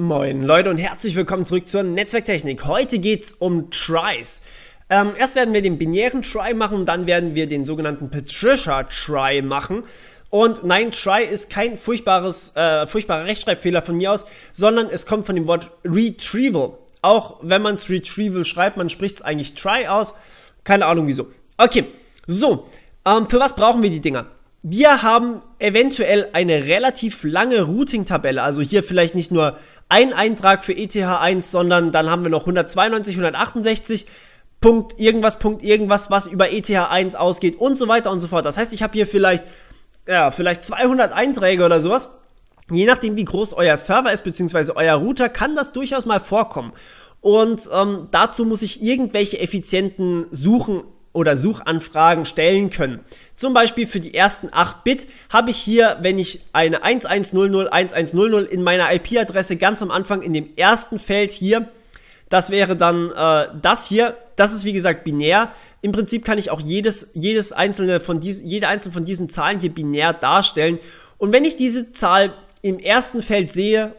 Moin Leute und herzlich willkommen zurück zur Netzwerktechnik. Heute geht's um Tries. Ähm, erst werden wir den binären Try machen, dann werden wir den sogenannten Patricia Try machen. Und nein, Try ist kein furchtbares, äh, furchtbarer Rechtschreibfehler von mir aus, sondern es kommt von dem Wort Retrieval. Auch wenn man es Retrieval schreibt, man spricht es eigentlich Try aus. Keine Ahnung wieso. Okay, so, ähm, für was brauchen wir die Dinger? wir haben eventuell eine relativ lange Routing-Tabelle. Also hier vielleicht nicht nur ein Eintrag für ETH1, sondern dann haben wir noch 192, 168. Punkt irgendwas, Punkt irgendwas, was über ETH1 ausgeht und so weiter und so fort. Das heißt, ich habe hier vielleicht, ja, vielleicht 200 Einträge oder sowas. Je nachdem, wie groß euer Server ist, beziehungsweise euer Router, kann das durchaus mal vorkommen. Und ähm, dazu muss ich irgendwelche effizienten Suchen oder Suchanfragen stellen können. Zum Beispiel für die ersten 8 Bit habe ich hier, wenn ich eine 1100 in meiner IP-Adresse ganz am Anfang in dem ersten Feld hier, das wäre dann äh, das hier. Das ist wie gesagt binär. Im Prinzip kann ich auch jedes, jedes einzelne von dies, jede einzelne von diesen Zahlen hier binär darstellen. Und wenn ich diese Zahl im ersten Feld sehe,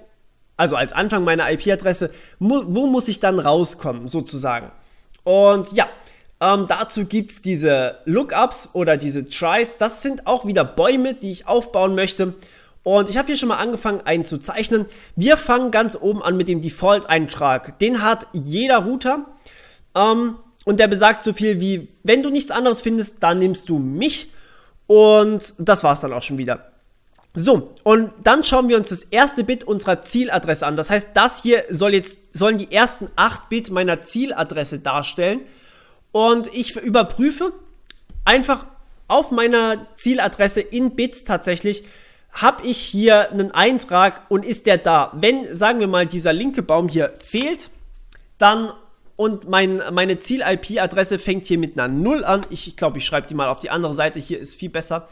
also als Anfang meiner IP-Adresse, mu wo muss ich dann rauskommen sozusagen? Und ja, ähm, dazu gibt es diese Lookups oder diese Tries. Das sind auch wieder Bäume, die ich aufbauen möchte. Und ich habe hier schon mal angefangen, einen zu zeichnen. Wir fangen ganz oben an mit dem Default-Eintrag. Den hat jeder Router. Ähm, und der besagt so viel wie, wenn du nichts anderes findest, dann nimmst du mich. Und das war es dann auch schon wieder. So, und dann schauen wir uns das erste Bit unserer Zieladresse an. Das heißt, das hier soll jetzt, sollen die ersten 8 Bit meiner Zieladresse darstellen und ich überprüfe einfach auf meiner Zieladresse in Bits tatsächlich, habe ich hier einen Eintrag und ist der da? Wenn, sagen wir mal, dieser linke Baum hier fehlt, dann und mein, meine Ziel-IP-Adresse fängt hier mit einer 0 an. Ich glaube, ich, glaub, ich schreibe die mal auf die andere Seite. Hier ist viel besser.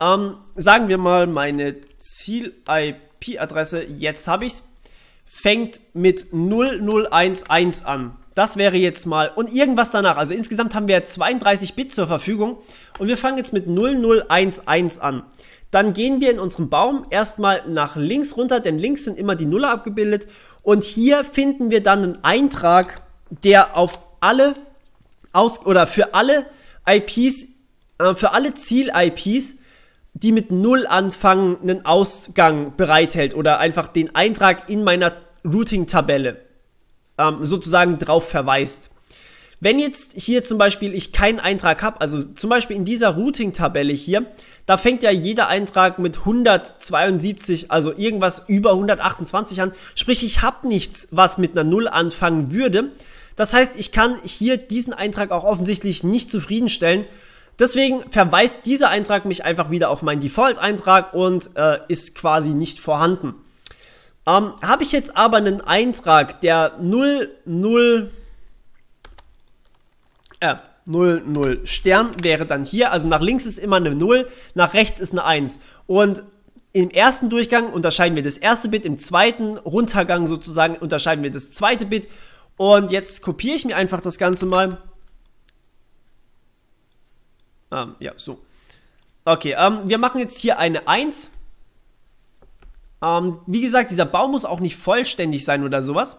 Ähm, sagen wir mal, meine Ziel-IP-Adresse, jetzt habe ich es, fängt mit 0011 an. Das wäre jetzt mal und irgendwas danach. Also insgesamt haben wir 32 Bit zur Verfügung und wir fangen jetzt mit 0011 an. Dann gehen wir in unserem Baum erstmal nach links runter, denn links sind immer die Nuller abgebildet und hier finden wir dann einen Eintrag, der auf alle aus oder für alle IPs äh, für alle Ziel-IPs die mit 0 anfangen, einen Ausgang bereithält oder einfach den Eintrag in meiner Routing-Tabelle ähm, sozusagen drauf verweist. Wenn jetzt hier zum Beispiel ich keinen Eintrag habe, also zum Beispiel in dieser Routing-Tabelle hier, da fängt ja jeder Eintrag mit 172, also irgendwas über 128 an. Sprich, ich habe nichts, was mit einer Null anfangen würde. Das heißt, ich kann hier diesen Eintrag auch offensichtlich nicht zufriedenstellen. Deswegen verweist dieser Eintrag mich einfach wieder auf meinen Default-Eintrag und äh, ist quasi nicht vorhanden. Ähm, Habe ich jetzt aber einen Eintrag, der 0, 0, äh, 0, 0 Stern wäre dann hier. Also nach links ist immer eine 0, nach rechts ist eine 1. Und im ersten Durchgang unterscheiden wir das erste Bit, im zweiten Runtergang sozusagen unterscheiden wir das zweite Bit. Und jetzt kopiere ich mir einfach das Ganze mal. Ähm, ja, so. Okay, ähm, wir machen jetzt hier eine 1. Ähm, wie gesagt, dieser Baum muss auch nicht vollständig sein oder sowas.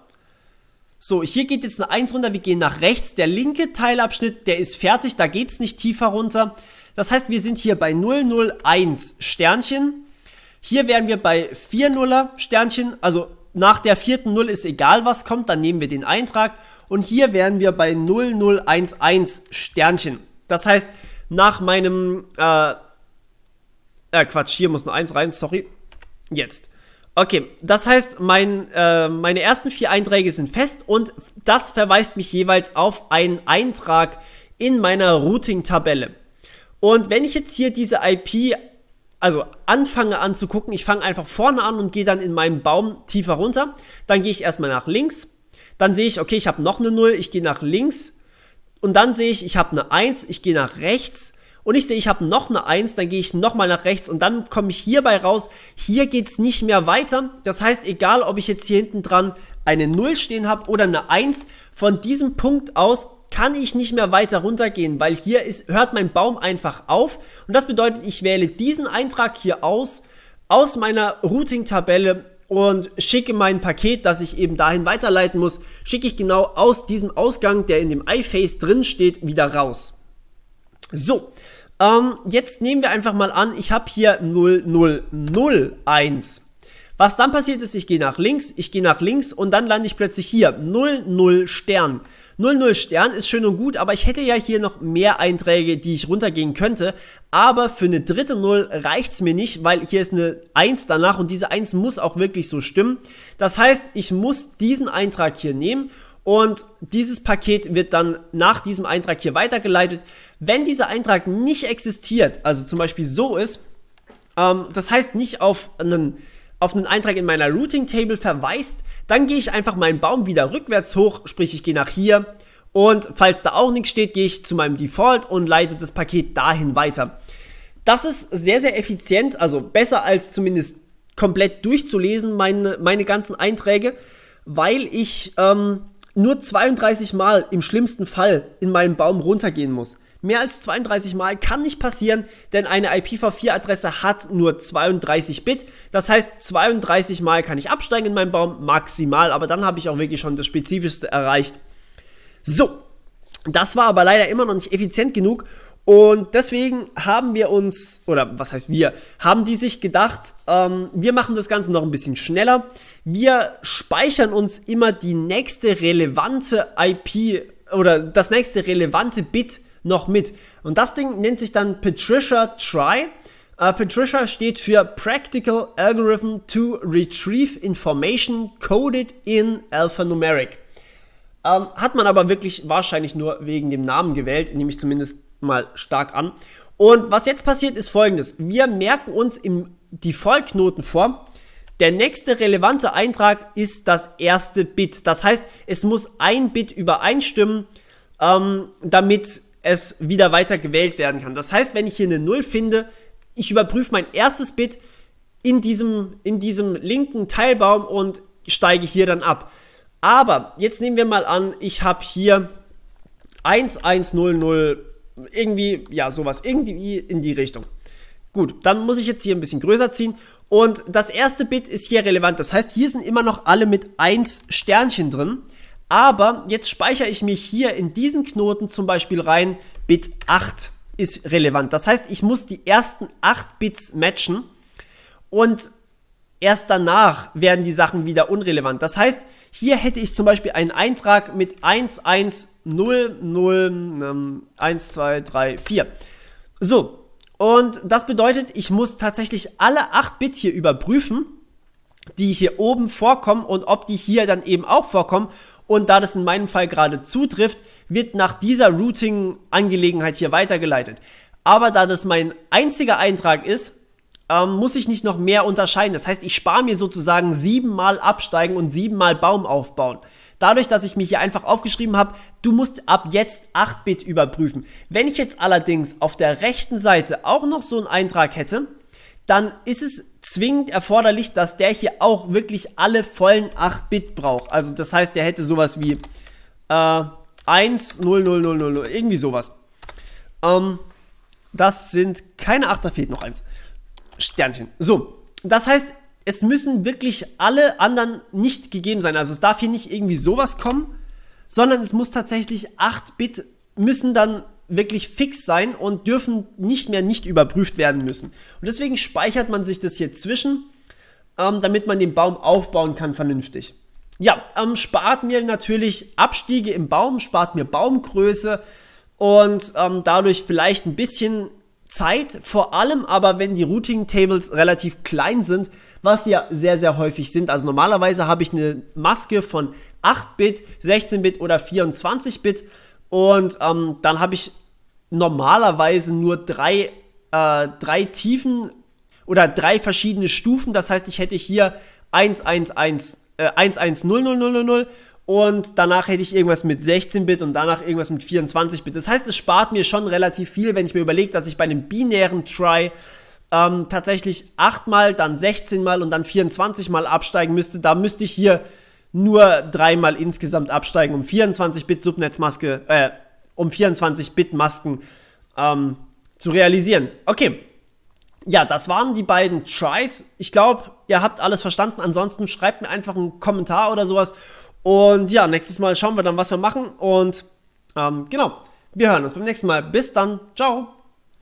So, hier geht jetzt eine 1 runter, wir gehen nach rechts. Der linke Teilabschnitt, der ist fertig, da geht es nicht tiefer runter. Das heißt, wir sind hier bei 001 Sternchen. Hier wären wir bei 4 Nuller Sternchen, also nach der vierten Null ist egal was kommt, dann nehmen wir den Eintrag. Und hier wären wir bei 0011 Sternchen. Das heißt, nach meinem, äh, äh Quatsch, hier muss nur 1 rein, sorry. Jetzt. Okay, das heißt, mein, äh, meine ersten vier Einträge sind fest und das verweist mich jeweils auf einen Eintrag in meiner Routing-Tabelle. Und wenn ich jetzt hier diese IP, also anfange anzugucken, ich fange einfach vorne an und gehe dann in meinem Baum tiefer runter, dann gehe ich erstmal nach links, dann sehe ich, okay, ich habe noch eine 0, ich gehe nach links und dann sehe ich, ich habe eine 1, ich gehe nach rechts und ich sehe, ich habe noch eine 1, dann gehe ich nochmal nach rechts und dann komme ich hierbei raus. Hier geht es nicht mehr weiter. Das heißt, egal ob ich jetzt hier hinten dran eine 0 stehen habe oder eine 1, von diesem Punkt aus kann ich nicht mehr weiter runtergehen, weil hier ist, hört mein Baum einfach auf. Und das bedeutet, ich wähle diesen Eintrag hier aus, aus meiner Routing-Tabelle und schicke mein Paket, das ich eben dahin weiterleiten muss, schicke ich genau aus diesem Ausgang, der in dem iFace drin steht, wieder raus. So, ähm, jetzt nehmen wir einfach mal an, ich habe hier 0001. Was dann passiert ist, ich gehe nach links, ich gehe nach links und dann lande ich plötzlich hier. 00 Stern. 00 Stern ist schön und gut, aber ich hätte ja hier noch mehr Einträge, die ich runtergehen könnte. Aber für eine dritte 0 reicht's mir nicht, weil hier ist eine 1 danach und diese 1 muss auch wirklich so stimmen. Das heißt, ich muss diesen Eintrag hier nehmen und dieses Paket wird dann nach diesem Eintrag hier weitergeleitet. Wenn dieser Eintrag nicht existiert, also zum Beispiel so ist, ähm, das heißt nicht auf einen, auf einen Eintrag in meiner Routing Table verweist, dann gehe ich einfach meinen Baum wieder rückwärts hoch, sprich ich gehe nach hier und falls da auch nichts steht, gehe ich zu meinem Default und leite das Paket dahin weiter. Das ist sehr, sehr effizient, also besser als zumindest komplett durchzulesen, meine, meine ganzen Einträge, weil ich ähm, nur 32 Mal im schlimmsten Fall in meinem Baum runtergehen muss. Mehr als 32 Mal kann nicht passieren, denn eine IPv4-Adresse hat nur 32 Bit. Das heißt, 32 Mal kann ich absteigen in meinem Baum, maximal, aber dann habe ich auch wirklich schon das Spezifischste erreicht. So, das war aber leider immer noch nicht effizient genug, und deswegen haben wir uns, oder was heißt wir, haben die sich gedacht, ähm, wir machen das Ganze noch ein bisschen schneller. Wir speichern uns immer die nächste relevante IP oder das nächste relevante Bit noch mit. Und das Ding nennt sich dann Patricia Try. Uh, Patricia steht für Practical Algorithm to Retrieve Information Coded in Alphanumeric. Ähm, hat man aber wirklich wahrscheinlich nur wegen dem Namen gewählt, nämlich zumindest mal stark an. Und was jetzt passiert, ist folgendes. Wir merken uns im Default-Knotenform, der nächste relevante Eintrag ist das erste Bit. Das heißt, es muss ein Bit übereinstimmen, ähm, damit es wieder weiter gewählt werden kann. Das heißt, wenn ich hier eine 0 finde, ich überprüfe mein erstes Bit in diesem, in diesem linken Teilbaum und steige hier dann ab. Aber jetzt nehmen wir mal an, ich habe hier 1100 irgendwie, ja, sowas. Irgendwie in die Richtung. Gut, dann muss ich jetzt hier ein bisschen größer ziehen. Und das erste Bit ist hier relevant. Das heißt, hier sind immer noch alle mit 1 Sternchen drin. Aber jetzt speichere ich mir hier in diesen Knoten zum Beispiel rein, Bit 8 ist relevant. Das heißt, ich muss die ersten 8 Bits matchen. Und Erst danach werden die Sachen wieder unrelevant. Das heißt, hier hätte ich zum Beispiel einen Eintrag mit 1, 1, 0, 0, 1, 2, 3, 4. So, und das bedeutet, ich muss tatsächlich alle 8 Bit hier überprüfen, die hier oben vorkommen und ob die hier dann eben auch vorkommen. Und da das in meinem Fall gerade zutrifft, wird nach dieser Routing-Angelegenheit hier weitergeleitet. Aber da das mein einziger Eintrag ist, ähm, muss ich nicht noch mehr unterscheiden. Das heißt, ich spare mir sozusagen siebenmal absteigen und siebenmal Baum aufbauen. Dadurch, dass ich mir hier einfach aufgeschrieben habe, du musst ab jetzt 8-Bit überprüfen. Wenn ich jetzt allerdings auf der rechten Seite auch noch so einen Eintrag hätte, dann ist es zwingend erforderlich, dass der hier auch wirklich alle vollen 8-Bit braucht. Also das heißt, der hätte sowas wie äh, 1, 0, 0, 0, 0, 0 irgendwie sowas. Ähm, das sind keine 8, da fehlt noch eins. Sternchen. So, das heißt, es müssen wirklich alle anderen nicht gegeben sein. Also es darf hier nicht irgendwie sowas kommen, sondern es muss tatsächlich 8-Bit müssen dann wirklich fix sein und dürfen nicht mehr nicht überprüft werden müssen. Und deswegen speichert man sich das hier zwischen, ähm, damit man den Baum aufbauen kann vernünftig. Ja, ähm, spart mir natürlich Abstiege im Baum, spart mir Baumgröße und ähm, dadurch vielleicht ein bisschen Zeit, vor allem aber, wenn die Routing Tables relativ klein sind, was ja sehr, sehr häufig sind. Also normalerweise habe ich eine Maske von 8-Bit, 16-Bit oder 24-Bit und ähm, dann habe ich normalerweise nur drei, äh, drei Tiefen oder drei verschiedene Stufen. Das heißt, ich hätte hier 1, 1, äh, 1, und danach hätte ich irgendwas mit 16-Bit und danach irgendwas mit 24-Bit. Das heißt, es spart mir schon relativ viel, wenn ich mir überlege, dass ich bei einem binären Try ähm, tatsächlich 8 mal, dann 16 mal und dann 24 mal absteigen müsste. Da müsste ich hier nur dreimal insgesamt absteigen, um 24-Bit Subnetzmaske, äh, um 24-Bit Masken ähm, zu realisieren. Okay. Ja, das waren die beiden Tries. Ich glaube, ihr habt alles verstanden. Ansonsten schreibt mir einfach einen Kommentar oder sowas und ja, nächstes Mal schauen wir dann, was wir machen. Und ähm, genau, wir hören uns beim nächsten Mal. Bis dann. Ciao.